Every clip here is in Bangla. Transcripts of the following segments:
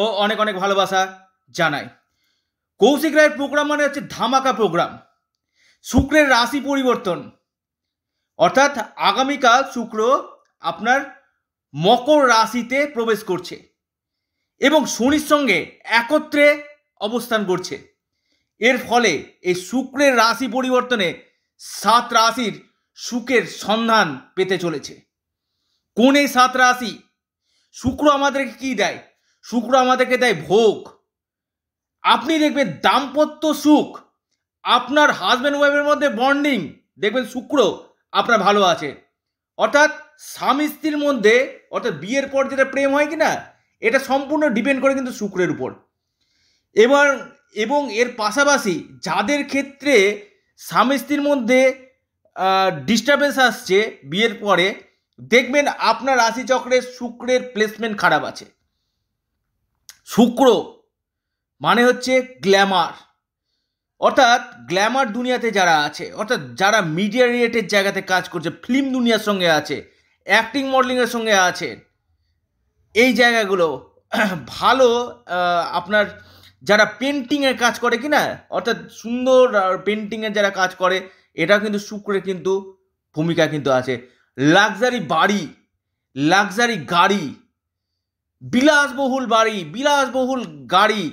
ও অনেক অনেক ভালোবাসা জানাই কৌশিক রায়ের প্রোগ্রাম মানে হচ্ছে ধামাকা প্রোগ্রাম শুক্রের রাশি পরিবর্তন অর্থাৎ আগামীকাল শুক্র আপনার মকর রাশিতে প্রবেশ করছে এবং শনির সঙ্গে একত্রে অবস্থান করছে এর ফলে এই শুক্রের রাশি পরিবর্তনে সাত রাশির সুখের সন্ধান পেতে চলেছে কোন এই সাত রাশি শুক্র আমাদেরকে কী দেয় শুক্র আমাদেরকে দেয় ভোগ আপনি দেখবেন দাম্পত্য সুখ আপনার হাজব্যান্ড ওয়াইফের মধ্যে বন্ডিং দেখবেন শুক্র আপনার ভালো আছে অর্থাৎ স্বামী স্ত্রীর মধ্যে অর্থাৎ বিয়ের পর যেটা প্রেম হয় কি না এটা সম্পূর্ণ ডিপেন্ড করে কিন্তু শুক্রের উপর এবার এবং এর পাশাপাশি যাদের ক্ষেত্রে স্বামী স্ত্রীর মধ্যে ডিস্টার্বেন্স আসছে বিয়ের পরে দেখবেন আপনার রাশিচক্রে শুক্রের প্লেসমেন্ট খারাপ আছে শুক্র মানে হচ্ছে গ্ল্যামার অর্থাৎ গ্ল্যামার দুনিয়াতে যারা আছে অর্থাৎ যারা মিডিয়া রিলেটেড জায়গাতে কাজ করছে ফিল্ম দুনিয়ার সঙ্গে আছে অ্যাক্টিং মডেলিংয়ের সঙ্গে আছে এই জায়গাগুলো ভালো আপনার যারা পেন্টিংয়ের কাজ করে কি না অর্থাৎ সুন্দর পেন্টিংয়ের যারা কাজ করে এটা কিন্তু শুক্রের কিন্তু ভূমিকা কিন্তু আছে লাক্সারি বাড়ি লাক্সারি গাড়ি বিলাসবহুল বাড়ি বিলাসবহুল গাড়ি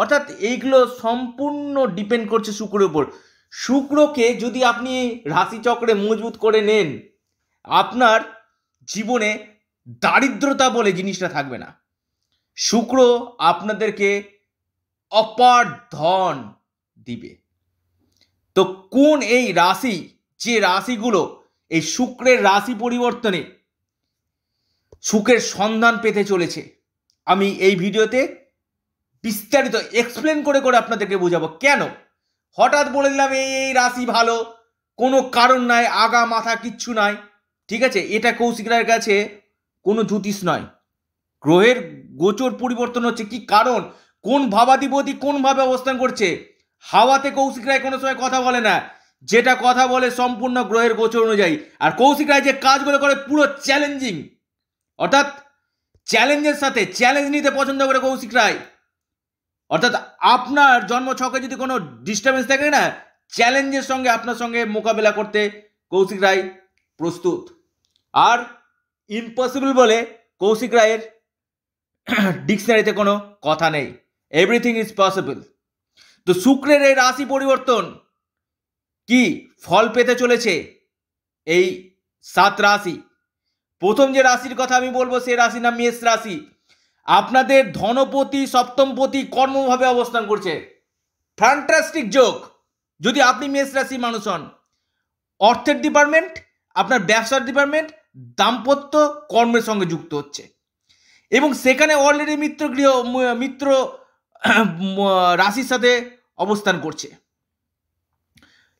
অর্থাৎ এইগুলো সম্পূর্ণ ডিপেন্ড করছে শুক্রের উপর শুক্রকে যদি আপনি রাশিচক্রে মজবুত করে নেন আপনার জীবনে দারিদ্রতা বলে জিনিসটা থাকবে না শুক্র আপনাদেরকে অপার ধন দিবে তো কোন এই রাশি যে রাশিগুলো এই শুক্রের রাশি পরিবর্তনে সুখের সন্ধান পেতে চলেছে আমি এই ভিডিওতে বিস্তারিত এক্সপ্লেন করে করে আপনাদেরকে বোঝাবো কেন হঠাৎ বলে দিলাম এই এই রাশি ভালো কোনো কারণ নাই আগা মাথা কিচ্ছু নাই ঠিক আছে এটা কৌশিকরার কাছে কোনো জ্যোতিষ নয় গ্রহের গোচর পরিবর্তন হচ্ছে কি কারণ কোন ভাবাধিপতি কোনভাবে অবস্থান করছে হাওয়াতে কৌশিক রায় কোনো সময় কথা বলে না যেটা কথা বলে সম্পূর্ণ গ্রহের গোচর অনুযায়ী আর কৌশিক রায় যে কাজগুলো করে পুরো চ্যালেঞ্জিং অর্থাৎ চ্যালেঞ্জের সাথে চ্যালেঞ্জ নিতে পছন্দ করে কৌশিক রায় অর্থাৎ আপনার জন্ম ছকে যদি কোনো ডিস্টার্বেন্স থাকে না চ্যালেঞ্জের সঙ্গে আপনার সঙ্গে মোকাবেলা করতে কৌশিক রায় প্রস্তুত আর ইম্পসিবল বলে কৌশিক রায়ের ডিকশনারিতে কোনো কথা নেই এভরিথিং ইজ পসিবল তো শুক্রের এই রাশি পরিবর্তন কি ফল পেতে চলেছে এই সাত রাশি প্রথম যে রাশির কথা আমি বলবো সে রাশি নাম মেষ রাশি আপনাদের ধনপতি সপ্তমপতি কর্মভাবে অবস্থান করছে ফ্যান্টাস্টিক যোগ যদি আপনি মেষ রাশির মানুষ হন অর্থের ডিপার্টমেন্ট আপনার ব্যবসার ডিপার্টমেন্ট দাম্পত্য কর্মের সঙ্গে যুক্ত হচ্ছে এবং সেখানে অলরেডি মিত্র গৃহ মিত্র রাশির সাথে অবস্থান করছে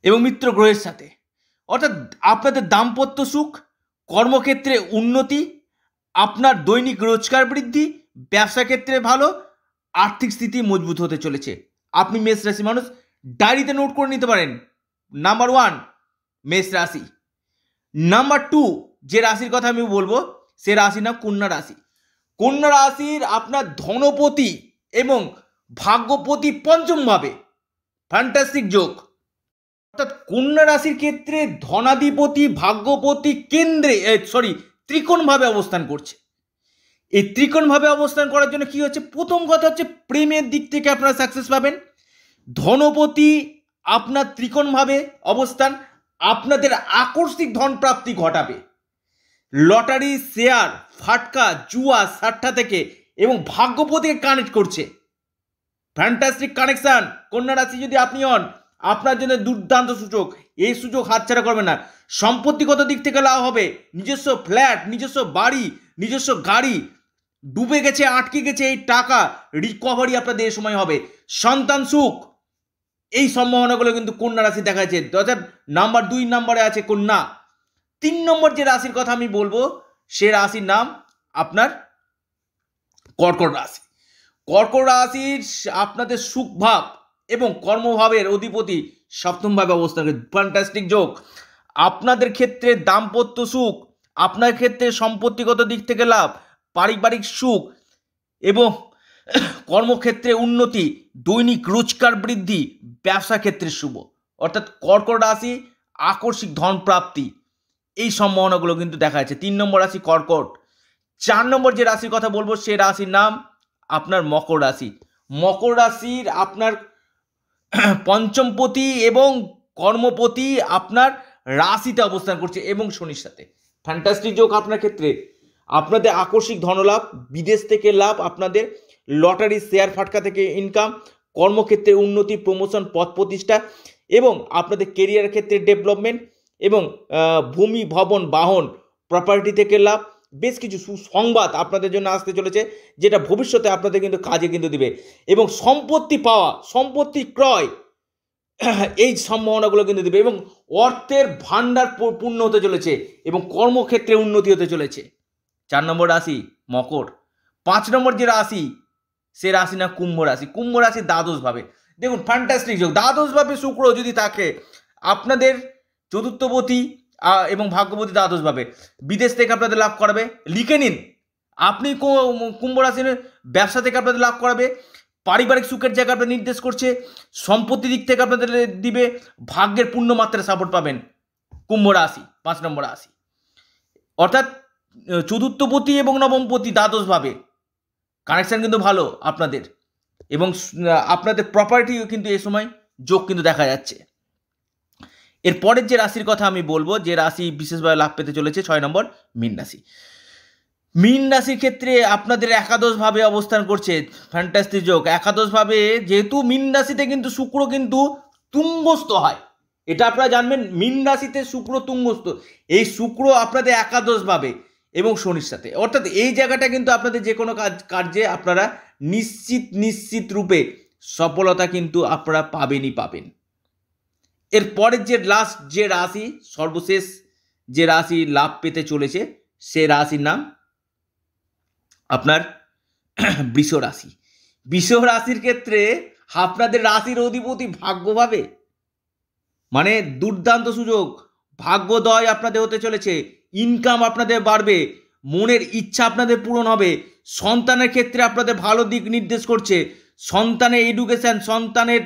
এবং মিত্র গ্রহের সাথে অর্থাৎ আপনাদের দাম্পত্য সুখ কর্মক্ষেত্রে উন্নতি আপনার দৈনিক রোজগার বৃদ্ধি ব্যবসা ক্ষেত্রে ভালো আর্থিক স্থিতি মজবুত হতে চলেছে আপনি মেষ রাশি মানুষ ডায়েরিতে নোট করে নিতে পারেন নাম্বার ওয়ান মেষ রাশি নাম্বার টু যে রাশির কথা আমি বলবো সে রাশি নাম কন্যা রাশি কন্যা রাশির আপনার ধনপতি এবং ভাগ্যপতি পঞ্চমভাবে ফ্যান্টাস্টিক যোগ অর্থাৎ কন্যা রাশির ক্ষেত্রে ধনাধিপতি ভাগ্যপতি কেন্দ্রে সরি ত্রিকোণভাবে অবস্থান করছে এই ত্রিকোণভাবে অবস্থান করার জন্য কি হচ্ছে প্রথম কথা হচ্ছে প্রেমের দিক থেকে আপনারা সাকসেস পাবেন ধনপতি আপনার ত্রিকোণভাবে অবস্থান আপনাদের আকস্মিক ধন প্রাপ্তি ঘটাবে লটারি শেয়ার ফাটকা জুয়া সাট্টা থেকে এবং ভাগ্যপতিকে কানেক্ট করছে ফ্যান্টাস্টিক কানেকশান কন্যা রাশি যদি আপনি হন আপনার জন্য দুর্দান্ত সুযোগ এই সুযোগ হাতছাড়া করবে না সম্পত্তিগত দিক থেকে লাভ হবে নিজস্ব ফ্ল্যাট নিজস্ব বাড়ি নিজস্ব গাড়ি ডুবে গেছে আটকে গেছে এই টাকা রিকভারি আপনাদের এই সময় হবে সন্তান সুখ এই সম্ভাবনাগুলো কিন্তু কন্যা রাশি দেখা যাচ্ছে অর্থাৎ নাম্বার দুই নাম্বারে আছে কন্যা তিন নম্বর যে রাশির কথা আমি বলবো সে রাশির নাম আপনার কর্কট রাশি কর্কট রাশির আপনাদের সুখভাব এবং কর্মভাবের অধিপতি সপ্তমভাবে অবস্থান করে ফ্যান্টাস্টিক যোগ আপনাদের ক্ষেত্রে দাম্পত্য সুখ আপনার ক্ষেত্রে সম্পত্তিগত দিক থেকে লাভ পারিবারিক সুখ এবং কর্মক্ষেত্রে উন্নতি দৈনিক রোজগার বৃদ্ধি ব্যবসা ক্ষেত্রে শুভ অর্থাৎ কর্কট রাশি আকস্মিক ধন প্রাপ্তি এই সম্ভাবনাগুলো কিন্তু দেখা যাচ্ছে তিন নম্বর রাশি কর্কট চার নম্বর যে রাশির কথা বলবো সে রাশির নাম আপনার মকর রাশি মকর রাশির আপনার পঞ্চমপতি এবং কর্মপতি আপনার রাশিতে অবস্থান করছে এবং শনির সাথে ফ্যান্টাস্টিক যোগ আপনার ক্ষেত্রে আপনাদের আকস্মিক ধনলাভ বিদেশ থেকে লাভ আপনাদের লটারি শেয়ার ফাটকা থেকে ইনকাম কর্মক্ষেত্রে উন্নতি প্রমোশন পথ প্রতিষ্ঠা এবং আপনাদের কেরিয়ার ক্ষেত্রে ডেভেলপমেন্ট এবং ভূমি ভবন বাহন প্রপার্টি থেকে লাভ বেশ কিছু সুসংবাদ আপনাদের জন্য আসতে চলেছে যেটা ভবিষ্যতে আপনাদের কিন্তু কাজে কিন্তু দিবে এবং সম্পত্তি পাওয়া সম্পত্তি ক্রয় এই সম্ভাবনাগুলো কিন্তু দেবে এবং অর্থের ভাণ্ডার পূর্ণ হতে চলেছে এবং কর্মক্ষেত্রে উন্নতি হতে চলেছে চার নম্বর রাশি মকর পাঁচ নম্বর যে রাশি সে রাশি না কুম্ভ রাশি কুম্ভ রাশি দ্বাদশভাবে দেখুন ফ্যান্টাস্টিক যোগ দ্বাদশভাবে শুক্র যদি থাকে আপনাদের চতুর্থপতি এবং ভাগ্যবতী দ্বাদশভাবে বিদেশ থেকে আপনাদের লাভ করাবে লিখে নিন আপনি কুম্ভ রাশির ব্যবসা থেকে আপনাদের লাভ করাবে পারিবারিক সুখের জায়গা আপনাদের নির্দেশ করছে সম্পত্তি দিক থেকে আপনাদের দিবে ভাগ্যের পূর্ণ মাত্রায় সাপোর্ট পাবেন কুম্ভ রাশি পাঁচ নম্বর রাশি অর্থাৎ চতুর্থপতি এবং নবমপতি দ্বাদশভাবে কানেকশান কিন্তু ভালো আপনাদের এবং আপনাদের প্রপার্টিও কিন্তু এ সময় যোগ কিন্তু দেখা যাচ্ছে এর পরের যে রাশির কথা আমি বলবো যে রাশি বিশেষভাবে লাভ পেতে চলেছে ছয় নম্বর মীন রাশি মীন রাশির ক্ষেত্রে আপনাদের একাদশভাবে অবস্থান করছে ফ্যান্টাস্টিক যোগ একাদশভাবে যেহেতু মীন রাশিতে কিন্তু শুক্র কিন্তু তুঙ্গস্ত হয় এটা আপনারা জানবেন মীন রাশিতে শুক্র তুঙ্গস্ত এই শুক্র আপনাদের একাদশভাবে এবং শনির সাথে অর্থাৎ এই জায়গাটা কিন্তু আপনাদের যে কোনো কাজ কার্যে আপনারা নিশ্চিত নিশ্চিত রূপে সফলতা কিন্তু আপনারা পাবেনই পাবেন এর পরের যে লাস্ট যে রাশি সর্বশেষ যে রাশি লাভ পেতে চলেছে সে রাশির নাম আপনার বৃষ রাশি বৃষ রাশির ক্ষেত্রে আপনাদের রাশির অধিপতি ভাগ্যভাবে মানে দুর্দান্ত সুযোগ ভাগ্যদয় আপনাদের হতে চলেছে ইনকাম আপনাদের বাড়বে মনের ইচ্ছা আপনাদের পূরণ হবে সন্তানের ক্ষেত্রে আপনাদের ভালো দিক নির্দেশ করছে সন্তানের এডুকেশান সন্তানের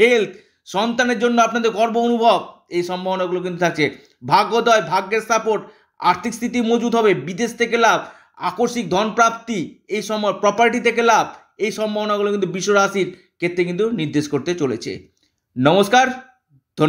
হেলথ সন্তানের জন্য আপনাদের গর্ব অনুভব এই সম্ভাবনাগুলো কিন্তু থাকছে ভাগ্যোদয় ভাগ্যের সাপোর্ট আর্থিক স্থিতি মজুত হবে বিদেশ থেকে লাভ আকস্মিক ধনপ্রাপ্তি এই সময় প্রপার্টি থেকে লাভ এই সম্ভাবনাগুলো কিন্তু বিশ্ব রাশির ক্ষেত্রে কিন্তু নির্দেশ করতে চলেছে নমস্কার